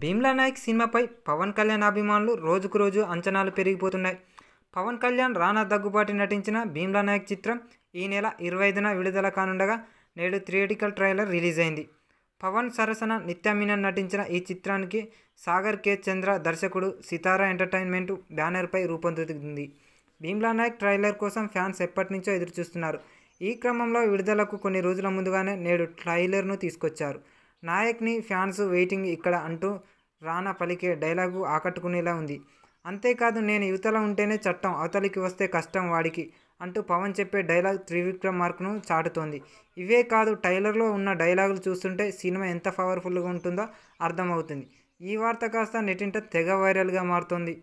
భీమ్లా నాయక్ సినిమాపై పవన్ కళ్యాణ్ అభిమానులు రోజుకు రోజు అంచనాలు పెరిగిపోతున్నాయి పవన్ కళ్యాణ్ రానా దగ్గుబాటి నటించిన భీమ్లా నాయక్ చిత్రం ఈ నెల ఇరవై ఐదున విడుదల కానుండగా నేడు థియేటికల్ ట్రైలర్ రిలీజ్ అయింది పవన్ సరసన నిత్యామీనన్ నటించిన ఈ చిత్రానికి సాగర్ కే చంద్ర దర్శకుడు సితారా ఎంటర్టైన్మెంట్ బ్యానర్పై రూపొందుతుంది భీమ్లా నాయక్ ట్రైలర్ కోసం ఫ్యాన్స్ ఎప్పటి నుంచో ఎదురుచూస్తున్నారు ఈ క్రమంలో విడుదలకు కొన్ని రోజుల ముందుగానే నేడు ట్రైలర్ను తీసుకొచ్చారు నాయక్ని ఫ్యాన్స్ వెయిటింగ్ ఇక్కడ అంటూ రానా పలికే డైలాగు ఆకట్టుకునేలా ఉంది అంతేకాదు నేను యువతలో ఉంటేనే చట్టం అవతలికి వస్తే కష్టం వాడికి అంటూ పవన్ చెప్పే డైలాగ్ త్రివిక్రమ్ మార్క్ను చాటుతోంది ఇవే కాదు టైలర్లో ఉన్న డైలాగులు చూస్తుంటే సినిమా ఎంత పవర్ఫుల్గా ఉంటుందో అర్థమవుతుంది ఈ వార్త కాస్త నెటింట తెగ వైరల్గా మారుతోంది